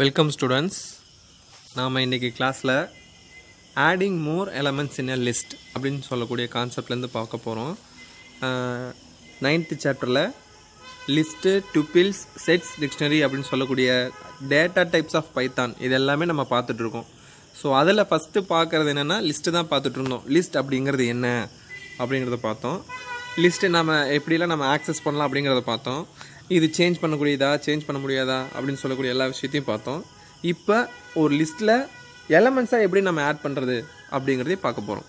welcome students நாம் இன்றைக்கி க்ளாஸில் adding more elements in a list அப்படின்னு சொல்லக்கூடிய கான்செப்ட்லேருந்து பார்க்க போகிறோம் நைன்த்து சாப்டரில் லிஸ்ட்டு டுபில்ஸ் செட்ஸ் டிக்ஷனரி அப்படின்னு சொல்லக்கூடிய டேட்டா டைப்ஸ் ஆஃப் பைத்தான் இது எல்லாமே நம்ம பார்த்துட்ருக்கோம் ஸோ அதில் ஃபஸ்ட்டு பார்க்குறது என்னென்னா லிஸ்ட்டு தான் பார்த்துட்ருந்தோம் லிஸ்ட் அப்படிங்கிறது என்ன அப்படிங்கிறத பார்த்தோம் லிஸ்ட்டு நம்ம எப்படிலாம் நம்ம ஆக்சஸ் பண்ணலாம் அப்படிங்கிறத பார்த்தோம் இது சேஞ்ச் பண்ணக்கூடியதா சேஞ்ச் பண்ண முடியாதா அப்படின்னு சொல்லக்கூடிய எல்லா விஷயத்தையும் பார்த்தோம் இப்போ ஒரு லிஸ்ட்டில் எலமெண்ட்ஸாக எப்படி நம்ம ஆட் பண்ணுறது அப்படிங்கிறதையும் பார்க்க போகிறோம்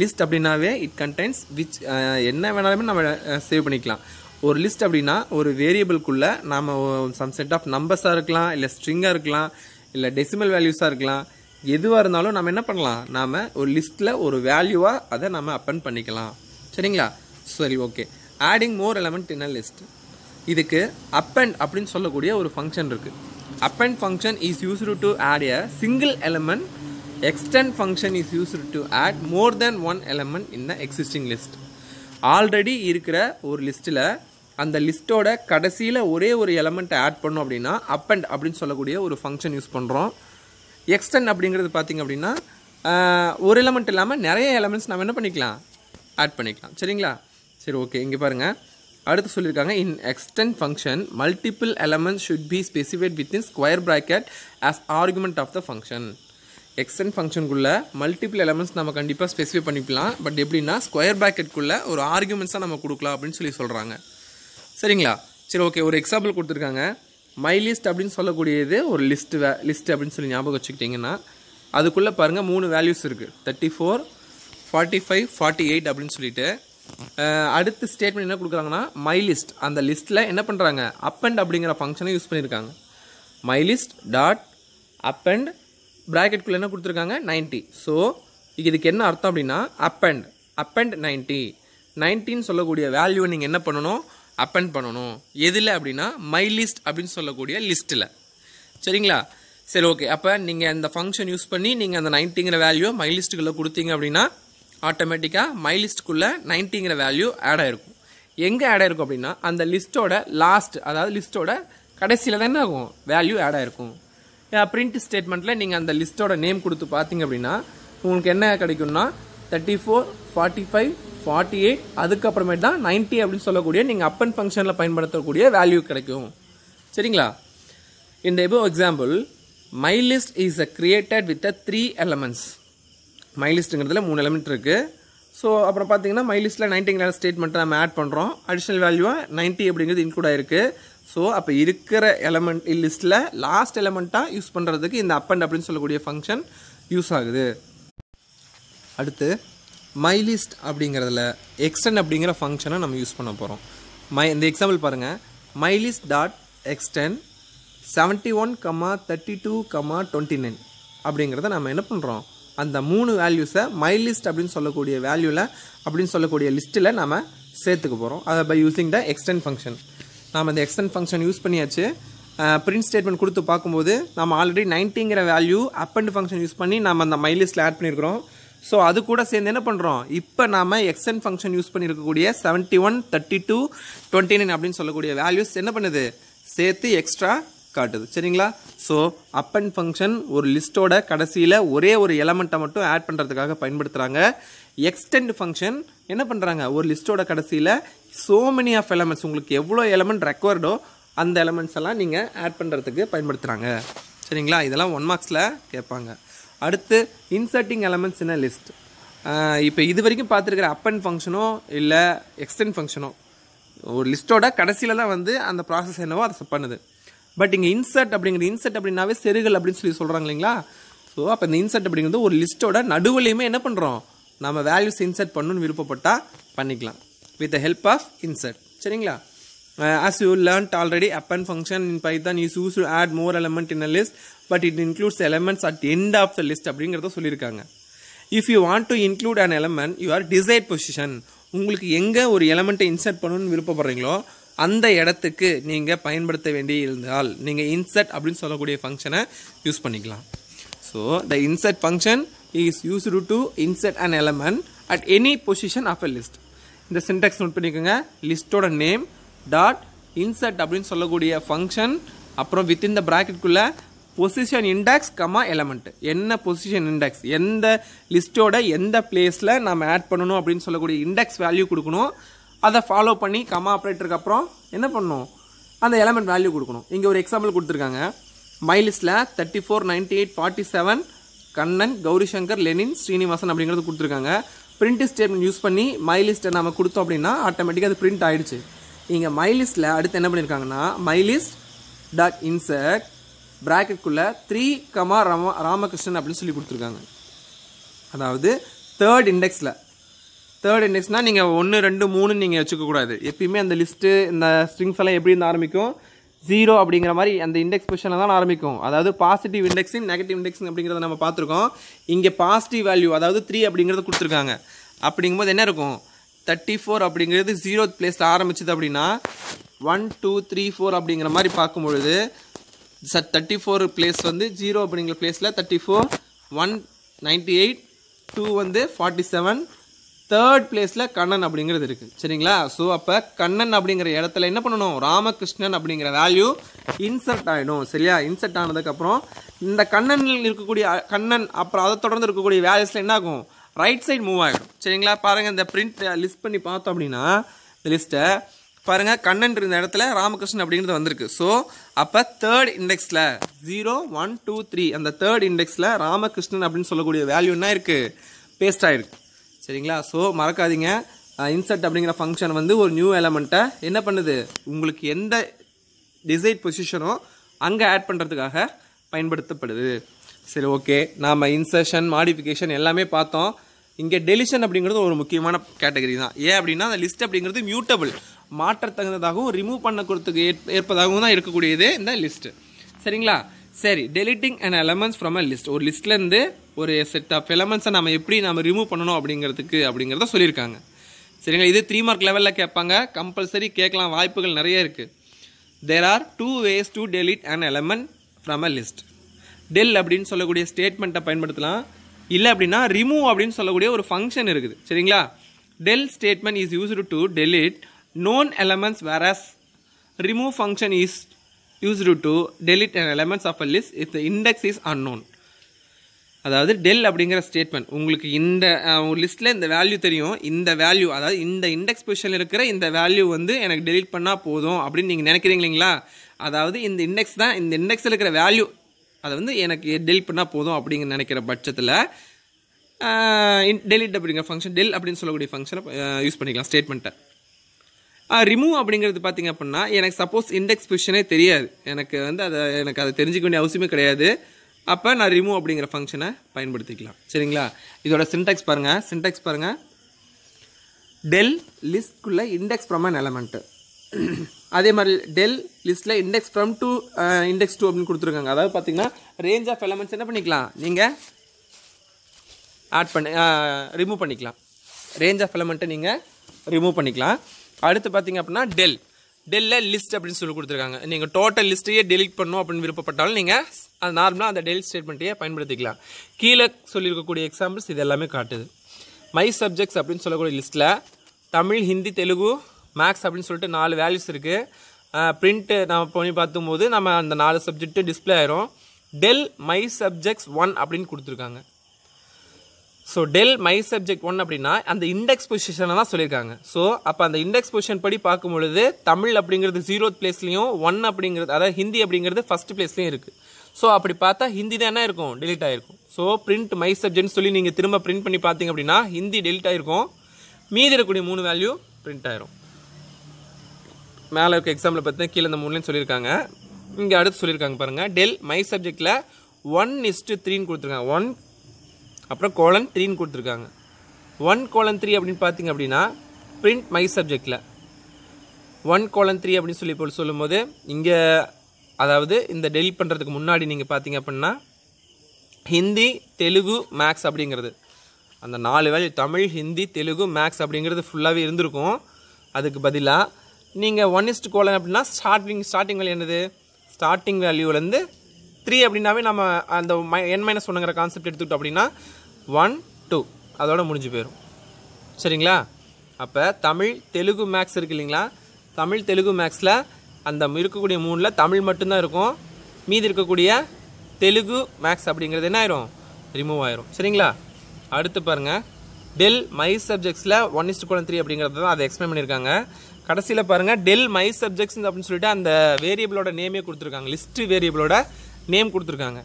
லிஸ்ட் அப்படின்னாவே இட் கண்டென்ட்ஸ் விச் என்ன வேணாலுமே நம்ம சேவ் பண்ணிக்கலாம் ஒரு லிஸ்ட் அப்படின்னா ஒரு வேரியபிள்குள்ளே நாம் சம் செட் ஆஃப் நம்பர்ஸாக இருக்கலாம் இல்லை ஸ்ட்ரிங்காக இருக்கலாம் இல்லை டெசிமல் வேல்யூஸாக இருக்கலாம் எதுவாக இருந்தாலும் நம்ம என்ன பண்ணலாம் நாம் ஒரு லிஸ்ட்டில் ஒரு வேல்யூவாக அதை நம்ம அப்பன் பண்ணிக்கலாம் சரிங்களா சரி okay adding more element in a list இதுக்கு அப்பெண்ட் அப்படின்னு சொல்லக்கூடிய ஒரு ஃபங்க்ஷன் இருக்குது append function is used to add a single element extend function is used to add more than one element in the existing list already இருக்கிற ஒரு லிஸ்ட்டில் அந்த லிஸ்ட்டோட கடைசியில் ஒரே ஒரு எலமெண்ட்டை ஆட் பண்ணோம் அப்படின்னா அப்பெண்ட் அப்படின்னு சொல்லக்கூடிய ஒரு ஃபங்க்ஷன் யூஸ் பண்ணுறோம் எக்ஸ்டென்ட் அப்படிங்கிறது பார்த்திங்க அப்படின்னா ஒரு எலமெண்ட் இல்லாமல் நிறைய எலமெண்ட்ஸ் நம்ம என்ன பண்ணிக்கலாம் ஆட் பண்ணிக்கலாம் சரிங்களா சரி ஓகே இங்கே பாருங்கள் அடுத்து சொல்லியிருக்காங்க in extend function multiple element should be specified with within square bracket as argument of the function extend ஃபங்க்ஷனுக்குள்ளே மல்டிபிள் எலமெண்ட்ஸ் நம்ம கண்டிப்பாக ஸ்பெசிஃபை பண்ணிக்கலாம் பட் எப்படின்னா ஸ்கொயர் ப்ராக்கெட்குள்ளே ஒரு ஆர்குமெண்ட்ஸாக நம்ம கொடுக்கலாம் அப்படின்னு சொல்லி சொல்கிறாங்க சரிங்களா சரி ஓகே ஒரு எக்ஸாம்பிள் கொடுத்துருக்காங்க மை லிஸ்ட் அப்படின்னு சொல்லக்கூடியது ஒரு லிஸ்ட்டு வே லிஸ்ட் அப்படின்னு சொல்லி ஞாபகம் வச்சுக்கிட்டிங்கன்னா அதுக்குள்ளே பாருங்கள் மூணு வேல்யூஸ் இருக்குது thirty four forty five forty eight அப்படின்னு சொல்லிட்டு அடுத்து ஸ்டேட்மெண்ட் என்ன கொடுக்குறாங்கன்னா மை லிஸ்ட் அந்த லிஸ்ட்டில் என்ன பண்ணுறாங்க அப்பெண்ட் அப்படிங்கிற ஃபங்க்ஷனை யூஸ் பண்ணியிருக்காங்க மை லிஸ்ட் டாட் அப்பண்ட் ப்ராக்கெட்குள்ளே என்ன கொடுத்துருக்காங்க நைன்ட்டி ஸோ இதுக்கு என்ன அர்த்தம் அப்படின்னா அப் அண்ட் நைன்ட்டி நைன்ட்டின்னு சொல்லக்கூடிய வேல்யூவை நீங்கள் என்ன பண்ணணும் அப்பெண்ட் பண்ணணும் எதில் அப்படின்னா மை லிஸ்ட் அப்படின்னு சொல்லக்கூடிய லிஸ்ட்டில் சரிங்களா சரி ஓகே அப்போ நீங்கள் அந்த ஃபங்க்ஷன் யூஸ் பண்ணி நீங்கள் அந்த நைன்ட்டிங்கிற வேல்யூ மை லிஸ்ட்டுக்குள்ளே கொடுத்தீங்க அப்படின்னா ஆட்டோமேட்டிக்காக மை லிஸ்ட்டுக்குள்ளே நைன்ட்டிங்கிற வேல்யூ ஆட் ஆகிருக்கும் எங்கே ஆட் ஆகிருக்கும் அப்படின்னா அந்த லிஸ்ட்டோட லாஸ்ட் அதாவது லிஸ்ட்டோட கடைசியில் தான் என்ன ஆகும் வேல்யூ ஆட் ஆகிருக்கும் பிரிண்ட் ஸ்டேட்மெண்ட்டில் நீங்கள் அந்த லிஸ்ட்டோட நேம் கொடுத்து பார்த்தீங்க அப்படின்னா உங்களுக்கு என்ன கிடைக்கும்னா thirty four forty five forty eight அதுக்கப்புறமேட்டு தான் நைன்ட்டி அப்படின்னு சொல்லக்கூடிய நீங்கள் அப் அண்ட் ஃபங்க்ஷனில் பயன்படுத்தக்கூடிய வேல்யூ கிடைக்கும் சரிங்களா இந்த எப்போ example my list is a created with three elements மைலிஸ்ட்டுங்கிறதுல மூணு எலிமெண்ட் இருக்குது ஸோ அப்புறம் பார்த்தீங்கன்னா மைலிஸ்ட்டில் நைன்டிங்கிற ஸ்டேட்மெண்ட்டை நம்ம ஆட் பண்ணுறோம் அடிஷ்னல் வேல்யூவாக நைன்ட்டி அப்படிங்கிறது இன்க்ளூட் ஆயிருக்கு ஸோ அப்போ இருக்கிற எலமெண்ட் லிஸ்ட்டில் லாஸ்ட் எலமெண்ட்டாக யூஸ் பண்ணுறதுக்கு இந்த அப் அண்ட் அப்படின்னு சொல்லக்கூடிய ஃபங்க்ஷன் யூஸ் ஆகுது அடுத்து மைலிஸ்ட் அப்படிங்கிறதுல எக்ஸ்டன் அப்படிங்கிற ஃபங்க்ஷனை நம்ம யூஸ் பண்ண போகிறோம் மை இந்த எக்ஸாம்பிள் பாருங்கள் my list dot extend seventy one comma thirty two comma twenty nine அப்படிங்கிறத நம்ம என்ன பண்ணுறோம் அந்த மூணு வேல்யூஸை மை லிஸ்ட் அப்படின்னு சொல்லக்கூடிய வேல்யூவில் அப்படின்னு சொல்லக்கூடிய லிஸ்ட்டில் நம்ம சேர்த்துக்க போகிறோம் அதை by using the extend function நாம் அந்த எக்ஸ்டென்ட் ஃபங்க்ஷன் யூஸ் பண்ணியாச்சு பிரிண்ட் ஸ்டேட்மெண்ட் கொடுத்து பார்க்கும்போது நம்ம ஆல்ரெடி நைன்ட்டிங்கிற value append function use பண்ணி நம்ம அந்த மை லிஸ்ட்டில் ஆட் பண்ணியிருக்கிறோம் ஸோ அது கூட சேர்ந்து என்ன பண்ணுறோம் இப்போ நாம் எக்ஸ்டென்ட் ஃபங்க்ஷன் யூஸ் பண்ணியிருக்கக்கூடிய seventy one thirty two twenty nine அப்படின்னு சொல்லக்கூடிய வேல்யூஸ் என்ன பண்ணுது சேர்த்து எக்ஸ்ட்ரா காட்டுது சரிங்களா ஸோ அண்ட் ஃபங்க்ஷன் ஒரு லிஸ்ட்டோட கடைசியில் ஒரே ஒரு எலமெண்ட்டை மட்டும் ஆட் பண்ணுறதுக்காக பயன்படுத்துகிறாங்க எக்ஸ்டெண்ட் ஃபங்க்ஷன் என்ன பண்ணுறாங்க ஒரு லிஸ்ட்டோட கடைசியில் ஸோ மெனி ஆஃப் எலமெண்ட்ஸ் உங்களுக்கு எவ்வளோ எலமெண்ட் ரெக்வயர்டோ அந்த எலமெண்ட்ஸ் எல்லாம் நீங்கள் ஆட் பண்ணுறதுக்கு பயன்படுத்துகிறாங்க சரிங்களா இதெல்லாம் ஒன் மார்க்ஸில் கேட்பாங்க அடுத்து இன்சர்ட்டிங் எலமெண்ட்ஸ் இன் லிஸ்ட் இப்போ இது வரைக்கும் பார்த்துருக்குற அண்ட் ஃபங்க்ஷனோ இல்லை எக்ஸ்டெண்ட் ஃபங்க்ஷனோ ஒரு லிஸ்ட்டோட கடைசியில் தான் வந்து அந்த ப்ராசஸ் என்னவோ அதை பண்ணுது பட் இங்கே இன்சர்ட் அப்படிங்கிற இன்சர்ட் அப்படின்னாவே செருகல் அப்படின்னு சொல்லி சொல்கிறாங்க இல்லைங்களா ஸோ அப்போ இந்த இன்சர்ட் அப்படிங்கிறது ஒரு லிஸ்ட்டோட நடுவுலையுமே என்ன பண்ணுறோம் நம்ம வேல்யூஸ் இன்சர்ட் பண்ணணும்னு விருப்பப்பட்டால் பண்ணிக்கலாம் with the help of insert சரிங்களா as uh, you learnt already append function in Python use use add more element in a list but it includes elements at end of the list அப்படிங்கிறத சொல்லியிருக்காங்க if you want to include an element you are decide position உங்களுக்கு எங்கே ஒரு எலமெண்ட்டை insert பண்ணணும்னு விருப்பப்படுறீங்களோ அந்த இடத்துக்கு நீங்கள் பயன்படுத்த வேண்டி இருந்தால் நீங்கள் இன்செட் அப்படின்னு சொல்லக்கூடிய ஃபங்க்ஷனை யூஸ் பண்ணிக்கலாம் so the insert function is used to insert and element at any position of a list இந்த சின்டெக்ஸ் நோட் பண்ணிக்கோங்க லிஸ்ட்டோட நேம் டாட் இன்செட் அப்படின்னு சொல்லக்கூடிய ஃபங்க்ஷன் அப்புறம் இன் த ப்ராக்கெட்குள்ள பொசிஷன் இண்டெக்ஸ் கமா எலமெண்ட்டு என்ன பொசிஷன் இண்டெக்ஸ் எந்த லிஸ்ட்டோட எந்த பிளேஸில் நம்ம ஆட் பண்ணணும் அப்படின்னு சொல்லக்கூடிய இண்டெக்ஸ் வேல்யூ கொடுக்கணும் அதை ஃபாலோ பண்ணி கமா ஆப்ரேட்டருக்கு அப்புறம் என்ன பண்ணணும் அந்த எலமெண்ட் வேல்யூ கொடுக்கணும் இங்கே ஒரு எக்ஸாம்பிள் கொடுத்துருக்காங்க மைலிஸில் thirty four ninety eight forty seven Kannan Gauri Shankar Lenin Srinivasan அப்படிங்கிறது கொடுத்துருக்காங்க பிரிண்ட் ஸ்டேட்மெண்ட் யூஸ் பண்ணி மைலிஸ்ட்டை நம்ம கொடுத்தோம் அப்படின்னா ஆட்டோமேட்டிக்காக அது பிரிண்ட் ஆகிடுச்சு இங்கே மைலிஸ்ட்டில் அடுத்து என்ன பண்ணியிருக்காங்கன்னா மைலிஸ்ட் டாட் இன்சர்ட் ப்ராக்கெட்குள்ளே த்ரீ கமா ராம ராமகிருஷ்ணன் அப்படின்னு சொல்லி கொடுத்துருக்காங்க அதாவது தேர்ட் இண்டெக்ஸில் தேர்ட் இண்டெக்ஸ்னால் நீங்கள் ஒன்று ரெண்டு மூணு நீங்கள் வச்சுக்கக்கூடாது எப்பயுமே அந்த லிஸ்ட்டு இந்த ஸ்ட்ரிங்ஸ் எல்லாம் எப்படி இருந்து ஆரம்பிக்கும் ஜீரோ அப்படிங்கிற மாதிரி அந்த இண்டெக்ஸ் பொசிஷனில் தான் ஆரம்பிக்கும் அதாவது பாசிட்டிவ் இண்டெக்ஸிங் நெகட்டிவ் இண்டெக்ஸிங் அப்படிங்கிறத நம்ம பார்த்துருக்கோம் இங்கே பாசிட்டிவ் வேல்யூ அதாவது த்ரீ அப்படிங்கிறது கொடுத்துருக்காங்க அப்படிங்கும்போது என்ன இருக்கும் தேர்ட்டி ஃபோர் அப்படிங்கிறது ஜீரோ பிளேஸில் ஆரம்பிச்சது அப்படின்னா ஒன் டூ த்ரீ ஃபோர் அப்படிங்கிற மாதிரி பார்க்கும்பொழுது ச தேர்ட்டி ஃபோர் பிளேஸ் வந்து ஜீரோ அப்படிங்கிற பிளேஸில் thirty four one ninety eight two வந்து ஃபார்ட்டி செவன் தேர்ட் பிளேஸில் கண்ணன் அப்படிங்கிறது இருக்குது சரிங்களா ஸோ அப்போ கண்ணன் அப்படிங்கிற இடத்துல என்ன பண்ணணும் ராமகிருஷ்ணன் அப்படிங்கிற வேல்யூ இன்சர்ட் ஆகிடும் சரியா இன்சர்ட் ஆனதுக்கப்புறம் இந்த கண்ணன் இருக்கக்கூடிய கண்ணன் அப்புறம் அதை தொடர்ந்து இருக்கக்கூடிய வேல்யூஸில் என்ன ஆகும் ரைட் சைடு மூவ் ஆகிடும் சரிங்களா பாருங்கள் இந்த பிரிண்ட் லிஸ்ட் பண்ணி பார்த்தோம் அப்படின்னா இந்த லிஸ்ட்டை பாருங்கள் கண்ணன் இருந்த இடத்துல ராமகிருஷ்ணன் அப்படிங்கிறது வந்திருக்கு ஸோ அப்போ தேர்ட் இண்டெக்ஸில் ஜீரோ ஒன் டூ த்ரீ அந்த தேர்ட் இண்டெக்ஸில் ராமகிருஷ்ணன் அப்படின்னு சொல்லக்கூடிய வேல்யூ என்ன இருக்குது பேஸ்ட் ஆகிருக்கு சரிங்களா ஸோ மறக்காதீங்க இன்சர்ட் அப்படிங்கிற ஃபங்க்ஷன் வந்து ஒரு நியூ எலமெண்ட்டை என்ன பண்ணுது உங்களுக்கு எந்த டிசைட் பொசிஷனோ அங்கே ஆட் பண்ணுறதுக்காக பயன்படுத்தப்படுது சரி ஓகே நாம் இன்சர்ஷன் மாடிஃபிகேஷன் எல்லாமே பார்த்தோம் இங்கே டெலிஷன் அப்படிங்கிறது ஒரு முக்கியமான கேட்டகரி தான் ஏன் அப்படின்னா அந்த லிஸ்ட் அப்படிங்கிறது மியூட்டபிள் மாற்ற தகுந்ததாகவும் ரிமூவ் பண்ண கொடுத்துக்கு ஏற்பதாகவும் தான் இருக்கக்கூடியது இந்த லிஸ்ட்டு சரிங்களா சரி deleting and elements from a list ஒரு லிஸ்ட்லேருந்து ஒரு செட் ஆஃப் எலமெண்ட்ஸை நம்ம எப்படி நம்ம ரிமூவ் பண்ணணும் அப்படிங்கிறதுக்கு அப்படிங்கிறத சொல்லியிருக்காங்க சரிங்களா இது த்ரீ மார்க் லெவலில் கேட்பாங்க கம்பல்சரி கேட்கலாம் வாய்ப்புகள் நிறைய இருக்குது there are two ways to delete and element from a list del அப்படின்னு சொல்லக்கூடிய ஸ்டேட்மெண்ட்டை பயன்படுத்தலாம் இல்லை அப்படின்னா ரிமூவ் அப்படின்னு சொல்லக்கூடிய ஒரு ஃபங்க்ஷன் இருக்குது சரிங்களா del statement is used to delete known elements where remove function is used to delete an elements of a list if the index is unknown அதாவது டெல் அப்படிங்கிற ஸ்டேட்மெண்ட் உங்களுக்கு இந்த லிஸ்ட்டில் இந்த வேல்யூ தெரியும் இந்த வேல்யூ அதாவது இந்த இண்டெக்ஸ் பொசிஷனில் இருக்கிற இந்த வேல்யூ வந்து எனக்கு டெலிட் பண்ணால் போதும் அப்படின்னு நீங்கள் நினைக்கிறீங்க இல்லைங்களா அதாவது இந்த இண்டெக்ஸ் தான் இந்த இண்டெக்ஸில் இருக்கிற வேல்யூ அதை வந்து எனக்கு டெலிட் பண்ணால் போதும் அப்படிங்கிற நினைக்கிற பட்சத்தில் டெலிட் அப்படிங்கிற ஃபங்க்ஷன் டெல் அப்படின்னு சொல்லக்கூடிய ஃபங்க்ஷனை யூஸ் பண்ணிக்கலாம் ஸ்டேட்மெண்ட்டை ரிமூவ் அப்படிங்கிறது பார்த்தீங்க அப்படின்னா எனக்கு சப்போஸ் இண்டெக்ஸ் பொசிஷனே தெரியாது எனக்கு வந்து அதை எனக்கு அதை தெரிஞ்சிக்க வேண்டிய அவசியமே கிடையாது அப்போ நான் ரிமூவ் அப்படிங்கிற ஃபங்க்ஷனை பயன்படுத்திக்கலாம் சரிங்களா இதோட சின்டெக்ஸ் பாருங்கள் சின்டெக்ஸ் பாருங்கள் டெல் லிஸ்ட்குள்ளே இண்டெக்ஸ் ஃப்ரம் அன் எலமெண்ட்டு அதே மாதிரி டெல் லிஸ்ட்டில் index from to index to அப்படின்னு கொடுத்துருக்காங்க அதாவது பார்த்தீங்கன்னா ரேஞ்ச் ஆஃப் எலமெண்ட்ஸ் என்ன பண்ணிக்கலாம் நீங்கள் ஆட் பண்ணி ரிமூவ் பண்ணிக்கலாம் ரேஞ்ச் ஆஃப் எலமெண்ட்டை நீங்கள் ரிமூவ் பண்ணிக்கலாம் அடுத்து பார்த்தீங்க அப்படின்னா டெல் டெல்ல லிஸ்ட் அப்படின்னு சொல்லி கொடுத்துருக்காங்க நீங்கள் டோட்டல் லிஸ்ட்டையே டெலிட் பண்ணணும் அப்படின்னு விருப்பப்பட்டாலும் நீங்கள் அது நார்மலாக அந்த டெலிட் ஸ்டேட்மெண்ட்டையே பயன்படுத்திக்கலாம் கீழே சொல்லியிருக்கக்கூடிய எக்ஸாம்பிள்ஸ் இது எல்லாமே காட்டுது மை சப்ஜெக்ட்ஸ் அப்படின்னு சொல்லக்கூடிய லிஸ்ட்டில் தமிழ் ஹிந்தி தெலுங்கு மேக்ஸ் அப்படின்னு சொல்லிட்டு நாலு வேல்யூஸ் இருக்குது பிரிண்ட்டு நம்ம பண்ணி பார்த்தும் போது நம்ம அந்த நாலு சப்ஜெக்ட்டு டிஸ்பிளே ஆயிரும் டெல் மை சப்ஜெக்ட்ஸ் ஒன் அப்படின்னு கொடுத்துருக்காங்க so del my subject one அப்படின்னா அந்த இண்டெக்ஸ் பொசிஷனை தான் சொல்லியிருக்காங்க ஸோ அப்போ அந்த இண்டெக்ஸ் பொசிஷன் படி பார்க்கும் பொழுது தமிழ் அப்படிங்கிறது ஜீரோத் பிளேஸ்லையும் ஒன் அப்படிங்கிறது அதாவது ஹிந்தி அப்படிங்கிறது ஃபஸ்ட் பிளேஸ்லையும் இருக்குது ஸோ அப்படி பார்த்தா ஹிந்தி தான் என்ன இருக்கும் டெலிட் ஆகிருக்கும் ஸோ பிரிண்ட் மை சப்ஜெக்ட்னு சொல்லி நீங்கள் திரும்ப பிரிண்ட் பண்ணி பார்த்தீங்க அப்படின்னா ஹிந்தி டெலிட் ஆகிருக்கும் மீதி இருக்கக்கூடிய மூணு வேல்யூ பிரிண்ட் ஆயிரும் மேலே இருக்க எக்ஸாம்பிள் பார்த்தீங்கன்னா கீழே இந்த மூணுலேயும் சொல்லியிருக்காங்க இங்கே அடுத்து சொல்லியிருக்காங்க பாருங்கள் டெல் மை சப்ஜெக்டில் ஒன் இஸ்ட்டு த்ரீன்னு கொடுத்துருக்காங்க ஒன் அப்புறம் கோலன் த்ரீன்னு கொடுத்துருக்காங்க ஒன் கோலன் த்ரீ அப்படின்னு பார்த்தீங்க அப்படின்னா பிரிண்ட் மை சப்ஜெக்டில் ஒன் கோலன் த்ரீ அப்படின்னு சொல்லி போல் சொல்லும்போது இங்கே அதாவது இந்த டெலிட் பண்ணுறதுக்கு முன்னாடி நீங்கள் பார்த்தீங்க அப்படின்னா ஹிந்தி தெலுங்கு மேக்ஸ் அப்படிங்கிறது அந்த நாலு வேலை தமிழ் ஹிந்தி தெலுங்கு மேக்ஸ் அப்படிங்கிறது ஃபுல்லாகவே இருந்திருக்கும் அதுக்கு பதிலாக நீங்கள் ஒன் இஸ்ட் கோலன் அப்படின்னா ஸ்டார்டிங் ஸ்டார்டிங் வேலை என்னது ஸ்டார்டிங் வேல்யூலேருந்து த்ரீ அப்படின்னாவே நம்ம அந்த மை என் மைனஸ் ஒன்றுங்கிற கான்செப்ட் எடுத்துக்கிட்டோம் அப்படின்னா ஒன் டூ அதோட முடிஞ்சு போயிடும் சரிங்களா அப்போ தமிழ் தெலுங்கு மேக்ஸ் இருக்கு இல்லைங்களா தமிழ் தெலுங்கு மேக்ஸில் அந்த இருக்கக்கூடிய மூணில் தமிழ் மட்டும்தான் இருக்கும் மீதி இருக்கக்கூடிய தெலுங்கு மேக்ஸ் அப்படிங்கிறது என்ன ஆயிரும் ரிமூவ் ஆயிரும் சரிங்களா அடுத்து பாருங்கள் டெல் மை சப்ஜெக்ட்ஸில் ஒன் இஸ்ட் கோலம் த்ரீ அப்படிங்கிறது தான் அதை எக்ஸ்பிளைன் பண்ணியிருக்காங்க கடைசியில் பாருங்கள் டெல் மை சப்ஜெக்ட்ஸ் அப்படின்னு சொல்லிட்டு அந்த வேரியபிளோட நேமே கொடுத்துருக்காங்க லிஸ்ட்டு வேரியபிளோட நேம் கொடுத்துருக்காங்க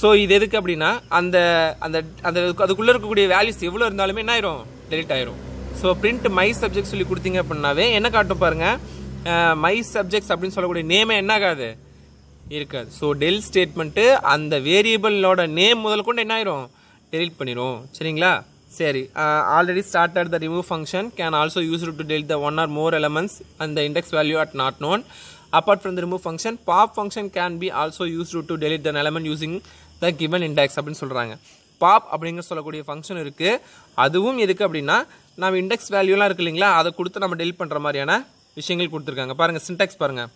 ஸோ இது எதுக்கு அப்படின்னா அந்த அந்த அந்த அதுக்குள்ளே இருக்கக்கூடிய வேல்யூஸ் எவ்வளோ இருந்தாலுமே என்ன ஆயிரும் டெலிட் ஆயிரும் ஸோ பிரிண்ட் மை சப்ஜெக்ட் சொல்லி கொடுத்தீங்க அப்படின்னாவே என்ன காட்டும் பாருங்க மை சப்ஜெக்ட்ஸ் அப்படின்னு சொல்லக்கூடிய நேம் என்ன ஆகாது இருக்காது ஸோ டெல் ஸ்டேட்மெண்ட்டு அந்த வேரியபிளோட நேம் முதல் கொண்டு என்ன ஆயிரும் டெலிட் பண்ணிடும் சரிங்களா சரி already start at the remove function can also use to delete the one or more elements அந்த index value at not known Apart from the remove function, pop function can be also used to delete an element using the given index அப்படின்னு சொல்கிறாங்க pop அப்படிங்கிற சொல்லக்கூடிய function இருக்குது அதுவும் எதுக்கு அப்படின்னா நம்ம இண்டெக்ஸ் வேல்யூலாம் இருக்குது இல்லைங்களா அதை கொடுத்து நம்ம டெலிட் பண்ணுற மாதிரியான விஷயங்கள் கொடுத்துருக்காங்க பாருங்கள் சின்டெக்ஸ் பாருங்கள்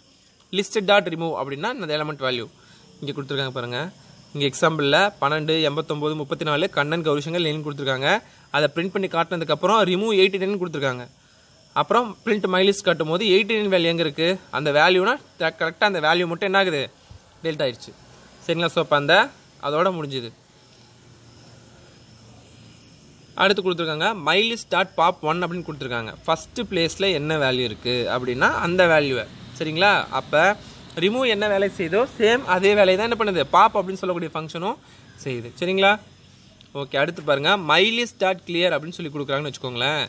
லிஸ்ட் டாட் ரிமூவ் அப்படின்னா இந்த எலமெண்ட் வேல்யூ இங்கே கொடுத்துருக்காங்க பாருங்கள் இங்கே எக்ஸாம்பிளில் பன்னெண்டு எண்பத்தொம்போது முப்பத்தி நாலு கண்ணன் கௌரிஷங்கள் லெனின் கொடுத்துருக்காங்க அதை பிரிண்ட் பண்ணி காட்டினதுக்கப்புறம் ரிமூவ் எயிட்டி டென் கொடுத்துருக்காங்க அப்புறம் பிரிண்ட் மைலேஜ் கட்டும் போது எயிட்டீன் வேல்யூ எங்கே இருக்குது அந்த வேல்யூனா கரெக்டாக அந்த வேல்யூ மட்டும் என்ன ஆகுது டெல்ட் ஆயிடுச்சு சரிங்களா ஸோ அப்போ அந்த அதோட முடிஞ்சுது அடுத்து கொடுத்துருக்காங்க மைலேஜ் டாட் பாப் ஒன் அப்படின்னு கொடுத்துருக்காங்க ஃபஸ்ட்டு பிளேஸில் என்ன வேல்யூ இருக்குது அப்படின்னா அந்த வேல்யூவை சரிங்களா அப்போ ரிமூவ் என்ன வேலை செய்தோ சேம் அதே வேலையை தான் என்ன பண்ணுது பாப் அப்படின்னு சொல்லக்கூடிய ஃபங்க்ஷனும் செய்யுது சரிங்களா ஓகே அடுத்து பாருங்கள் மைலேஜ் டாட் கிளியர் அப்படின்னு சொல்லி கொடுக்குறாங்கன்னு வச்சுக்கோங்களேன்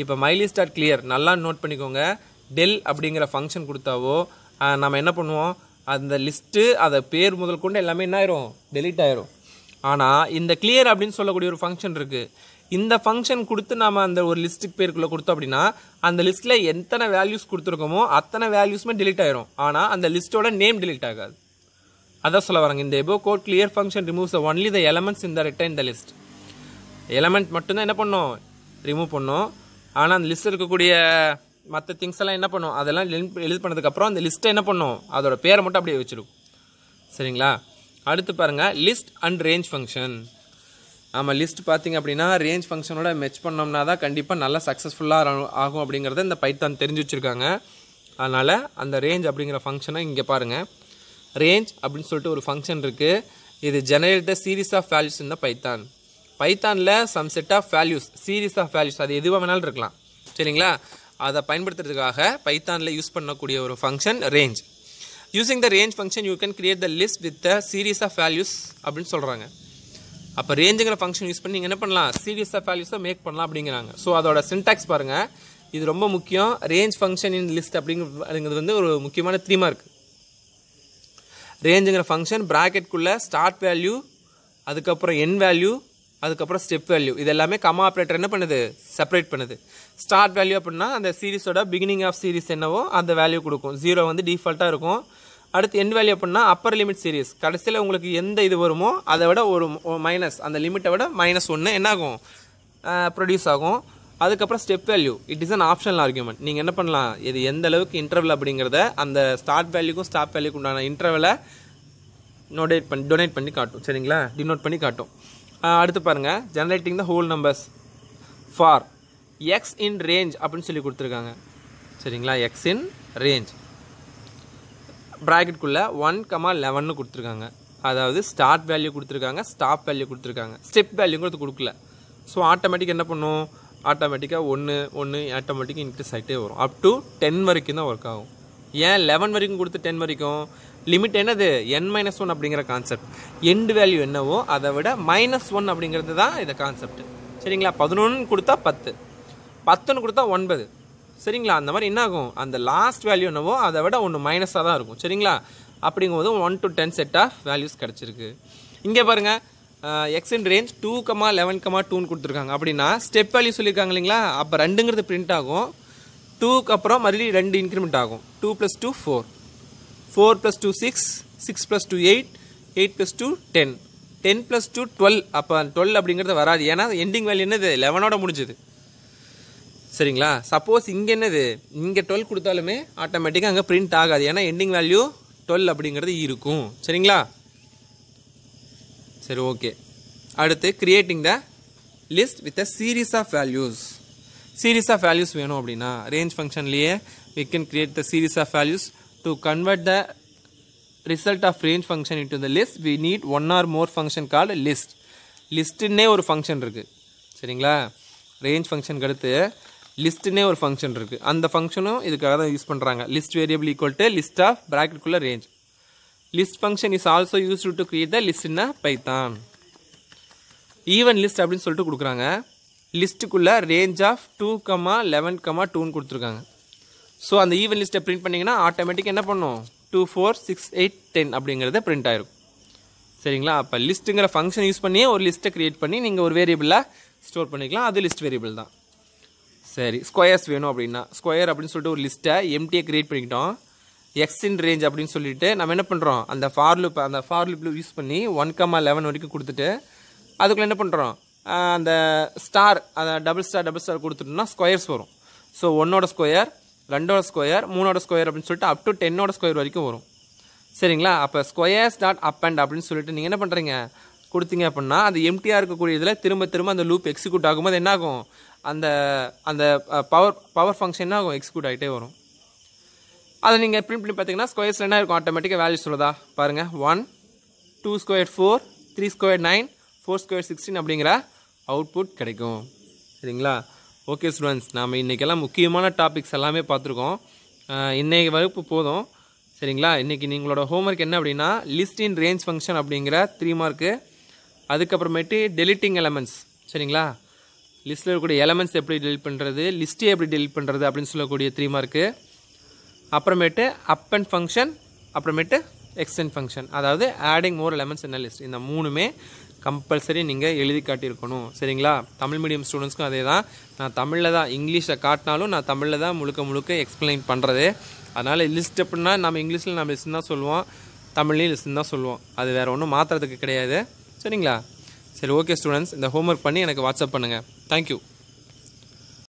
இப்போ மைலி ஸ்டார்ட் கிளியர் நல்லா நோட் பண்ணிக்கோங்க டெல் அப்படிங்கிற ஃபங்க்ஷன் கொடுத்தாவோ நம்ம என்ன பண்ணுவோம் அந்த லிஸ்ட்டு அதை பேர் முதல் கொண்டு எல்லாமே என்ன ஆயிரும் டெலீட் ஆயிரும் ஆனால் இந்த கிளியர் அப்படின்னு சொல்லக்கூடிய ஒரு ஃபங்க்ஷன் இருக்குது இந்த ஃபங்க்ஷன் கொடுத்து நாம் அந்த ஒரு லிஸ்ட்டுக்கு பேருக்குள்ளே கொடுத்தோம் அப்படின்னா அந்த லிஸ்ட்டில் எத்தனை வேல்யூஸ் கொடுத்துருக்கோமோ அத்தனை வேல்யூஸுமே டிலீட் ஆயிரும் ஆனால் அந்த லிஸ்ட்டோட நேம் டிலீட் ஆகாது அதான் சொல்ல வராங்க இந்த எபோ code clear function removes only the elements இந்த ரிட்டன் த லிஸ்ட் எலமெண்ட் மட்டும்தான் என்ன பண்ணோம் ரிமூவ் பண்ணோம் ஆனால் அந்த லிஸ்ட்டில் இருக்கக்கூடிய மற்ற திங்ஸ் எல்லாம் என்ன பண்ணும் அதெல்லாம் எழுதி பண்ணதுக்கப்புறம் அந்த லிஸ்ட்டை என்ன பண்ணும் அதோட பேரை மட்டும் அப்படியே வச்சுருக்கும் சரிங்களா அடுத்து பாருங்கள் லிஸ்ட் அண்ட் ரேஞ்ச் ஃபங்க்ஷன் ஆமாம் லிஸ்ட் பார்த்திங்க அப்படின்னா ரேஞ்ச் ஃபங்க்ஷனோட மெச் பண்ணோம்னா தான் கண்டிப்பாக நல்லா சக்ஸஸ்ஃபுல்லாக ஆகும் அப்படிங்கிறத இந்த பைத்தான் தெரிஞ்சு வச்சுருக்காங்க அதனால் அந்த ரேஞ்ச் அப்படிங்கிற ஃபங்க்ஷனை இங்கே பாருங்கள் ரேஞ்ச் அப்படின்னு சொல்லிட்டு ஒரு ஃபங்க்ஷன் இருக்குது இது ஜெனரேட்டர் சீரீஸ் ஆஃப் வேல்யூஸ் இந்த பைத்தான் பைத்தானில் some set of values series of values அது எதுவாக வேணாலும் இருக்கலாம் சரிங்களா அதை பயன்படுத்துறதுக்காக பைத்தானில் யூஸ் பண்ணக்கூடிய ஒரு function range using the range function you can create the list with the series of values அப்படின்னு சொல்கிறாங்க அப்போ ரேஞ்சுங்கிற ஃபங்க்ஷன் யூஸ் பண்ணி நீங்கள் என்ன பண்ணலாம் சீரீஸ் ஆஃப் வேல்யூஸை மேக் பண்ணலாம் அப்படிங்கிறாங்க ஸோ அதோட சின்டாக்ஸ் பாருங்கள் இது ரொம்ப முக்கியம் ரேஞ்ச் ஃபங்க்ஷன் இன் லிஸ்ட் அப்படிங்கிறது வந்து ஒரு முக்கியமான த்ரீமாக இருக்குது ரேஞ்சுங்கிற ஃபங்க்ஷன் ப்ராக்கெட்குள்ளே ஸ்டார்ட் வேல்யூ அதுக்கப்புறம் என் வேல்யூ அதுக்கப்புறம் ஸ்டெப் வேல்யூ இது எல்லாமே கமா ஆப்ரேட்டர் என்ன பண்ணுது செப்பரேட் பண்ணுது ஸ்டார்ட் வேல்யூ அப்படின்னா அந்த சீரிஸோட பிகினிங் ஆஃப் சீரிஸ் என்னவோ அந்த வேல்யூ கொடுக்கும் ஜீரோ வந்து டிஃபால்ட்டாக இருக்கும் அடுத்து என் வேல்யூ அப்படின்னா அப்பர் லிமிட் சீரிஸ் கடைசியில் உங்களுக்கு எந்த இது வருமோ அதை விட ஒரு மைனஸ் அந்த லிமிட்டை விட மைனஸ் ஒன்று என்னாகும் ப்ரொடியூஸ் ஆகும் அதுக்கப்புறம் step value it is an optional argument நீங்கள் என்ன பண்ணலாம் இது எந்த அளவுக்கு இன்டர்வல் அப்படிங்கிறத அந்த ஸ்டார்ட் வேல்யூக்கும் ஸ்டாப் வேல்யூக்கு உண்டான இன்டர்வலை நோடேட் பண்ணி டொனேட் பண்ணி காட்டும் சரிங்களா டினோட் பண்ணி காட்டும் அடுத்து பாருங்கள் generating the whole numbers for x in range அப்படின்னு சொல்லி கொடுத்துருக்காங்க சரிங்களா எக்ஸ் இன் ரேஞ்ச் ப்ராக்கெட்டுக்குள்ளே ஒன் கமா லெவன்னு கொடுத்துருக்காங்க அதாவது ஸ்டார்ட் வேல்யூ கொடுத்துருக்காங்க ஸ்டாப் வேல்யூ கொடுத்துருக்காங்க ஸ்டெப் வேல்யூங்கிறது கொடுக்கல ஸோ ஆட்டோமேட்டிக் என்ன பண்ணும் ஆட்டோமேட்டிக்காக ஒன்று ஒன்று ஆட்டோமேட்டிக்காக இன்க்ரீஸ் ஆகிட்டே வரும் அப் டு டென் வரைக்கும் தான் ஒர்க் ஆகும் ஏன் லெவன் வரைக்கும் கொடுத்து டென் வரைக்கும் லிமிட் என்னது என் மைனஸ் ஒன் அப்படிங்கிற கான்செப்ட் எண்டு வேல்யூ என்னவோ அதை விட மைனஸ் ஒன் அப்படிங்கிறது தான் இந்த கான்செப்ட் சரிங்களா பதினொன்று கொடுத்தா பத்து பத்துன்னு கொடுத்தா ஒன்பது சரிங்களா அந்த மாதிரி என்ன ஆகும் அந்த லாஸ்ட் வேல்யூ என்னவோ அதை விட ஒன்று மைனஸாக தான் இருக்கும் சரிங்களா அப்படிங்கும்போது one to ten set of values கிடச்சிருக்கு இங்கே பாருங்கள் எக்ஸின் range two comma eleven comma டூன்னு கொடுத்துருக்காங்க அப்படின்னா ஸ்டெப் வேல்யூ சொல்லியிருக்காங்க இல்லைங்களா அப்போ ரெண்டுங்கிறது பிரிண்ட் ஆகும் டூக்கு அப்புறம் மறுபடியும் ரெண்டு இன்க்ரிமெண்ட் ஆகும் two plus two four four plus two six six plus two eight eight plus two ten ten plus two twelve அப்போ டுவெல் அப்படிங்கிறது வராது ஏன்னா எண்டிங் வேல்யூ என்னது லெவனோட முடிஞ்சுது சரிங்களா சப்போஸ் இங்கே என்னது இங்கே டுவெல் கொடுத்தாலுமே ஆட்டோமேட்டிக்காக அங்கே பிரிண்ட் ஆகாது ஏன்னா எண்டிங் வேல்யூ டுவெல் அப்படிங்கிறது இருக்கும் சரிங்களா சரி ஓகே அடுத்து creating the list with a series of values series of values வேணும் அப்படின்னா ரேஞ்ச் ஃபங்க்ஷன்லேயே we can create the series of values to convert the result of range function into the list we need one or more function called list லிஸ்ட்டுன்னே ஒரு function இருக்குது சரிங்களா range ஃபங்க்ஷனுக்கு அடுத்து லிஸ்ட்டுன்னே ஒரு ஃபங்க்ஷன் இருக்குது அந்த ஃபங்க்ஷனும் இதுக்காக தான் யூஸ் பண்ணுறாங்க list variable equal to list of ப்ராக்கெட்குள்ளே range list function is also use to create the லிஸ்ட்னா பைத்தான் ஈவன் லிஸ்ட் அப்படின்னு சொல்லிட்டு கொடுக்குறாங்க லிஸ்ட்டுக்குள்ளே range of two comma eleven comma டூன்னு கொடுத்துருக்காங்க ஸோ அந்த ஈவன் லிஸ்ட்டை ப்ரிண்ட் பண்ணிங்கன்னா ஆட்டோமேட்டிக் என்ன பண்ணும் two four six eight ten அப்படிங்கிறது பிரிண்ட் ஆயிருக்கும் சரிங்களா அப்போ லிஸ்ட்டுங்கிற ஃபங்க்ஷன் யூஸ் பண்ணியே ஒரு லிஸ்ட்டை க்ரியேட் பண்ணி நீங்கள் ஒரு வேரியபிளாக ஸ்டோர் பண்ணிக்கலாம் அது லிஸ்ட் வேரியபிள் தான் சரி ஸ்கொயர்ஸ் வேணும் அப்படின்னா ஸ்கொயர் அப்படின்னு சொல்லிட்டு ஒரு லிஸ்ட்டை எம்டியை க்ரியேட் பண்ணிக்கிட்டோம் எக்ஸின் ரேஞ்ச் அப்படின்னு சொல்லிட்டு நம்ம என்ன பண்ணுறோம் அந்த ஃபார்லுப் அந்த ஃபார்லுப்பில் யூஸ் பண்ணி ஒன் கம்மா லெவன் வரைக்கும் கொடுத்துட்டு அதுக்குள்ளே என்ன பண்ணுறோம் அந்த ஸ்டார் அந்த டபுள் ஸ்டார் டபுள் ஸ்டார் கொடுத்துட்டோம்னா ஸ்கொயர்ஸ் வரும் ஸோ ஒன்னோட ஸ்கொயர் ரெண்டோட ஸ்கொயர் மூணோட ஸ்கொயர் அப்படின்னு சொல்லிட்டு அப் டு டென்னோட ஸ்கொயர் வரைக்கும் வரும் சரிங்களா அப்போ ஸ்கொயர்ஸ் டாட் அப் அண்ட் அப்படின்னு சொல்லிட்டு நீங்கள் என்ன பண்ணுறீங்க கொடுத்தீங்க அப்படின்னா அந்த எம்டியாக இருக்கக்கூடிய இதில் திரும்ப திரும்ப அந்த லூப் எக்ஸிக்யூட் ஆகும்போது என்னாகும் அந்த அந்த பவர் பவர் ஃபங்க்ஷன் ஆகும் எக்ஸிக்யூட் ஆகிட்டே வரும் அதை நீங்கள் பிரிண்ட் பண்ணி பார்த்தீங்கன்னா ஸ்கொயர்ஸ் என்ன இருக்கும் ஆட்டோமேட்டிக்காக வேல்யூ சொல்லுதா பாருங்கள் one two square four three square nine four square sixteen அப்படிங்கிற அவுட்புட் கிடைக்கும் சரிங்களா ஓகே ஸ்டூடெண்ட்ஸ் நாம் இன்றைக்கெல்லாம் முக்கியமான டாபிக்ஸ் எல்லாமே பார்த்துருக்கோம் இன்றைக்கு வகுப்பு போதும் சரிங்களா இன்றைக்கி நீங்களோட ஹோம்ஒர்க் என்ன அப்படின்னா லிஸ்ட் இன் ரேஞ்ச் ஃபங்க்ஷன் அப்படிங்கிற த்ரீ மார்க்கு அதுக்கப்புறமேட்டு டெலிட்டிங் எலமெண்ட்ஸ் சரிங்களா லிஸ்ட்டில் இருக்கக்கூடிய எலமெண்ட்ஸ் எப்படி டெலிட் பண்ணுறது லிஸ்ட்டே எப்படி டெலிட் பண்ணுறது அப்படின்னு சொல்லக்கூடிய த்ரீ மார்க்கு அப்புறமேட்டு அப் அண்ட் ஃபங்க்ஷன் அப்புறமேட்டு எக்ஸ்டென்ட் ஃபங்க்ஷன் அதாவது ஆடிங் மோர் எலமெண்ட்ஸ் என்ன லிஸ்ட் இந்த மூணுமே கம்பல்சரி நீங்கள் எழுதி காட்டியிருக்கணும் சரிங்களா தமிழ் மீடியம் ஸ்டூடெண்ட்ஸ்க்கும் அதே தான் நான் தமிழில் தான் இங்கிலீஷில் காட்டினாலும் நான் தமிழில் தான் முழுக்க முழுக்க எக்ஸ்பிளைன் பண்ணுறது அதனால் லிஸ்ட் அப்படின்னா நம்ம இங்கிலீஷில் நம்ம லிஸ்ட் தான் சொல்லுவோம் தமிழ்லேயும் லிஸ்ட் தான் சொல்லுவோம் அது வேறு ஒன்றும் மாற்றுறதுக்கு கிடையாது சரிங்களா சரி ஓகே ஸ்டூடெண்ட்ஸ் இந்த ஹோம்ஒர்க் பண்ணி எனக்கு வாட்ஸ்அப் பண்ணுங்கள் தேங்க்யூ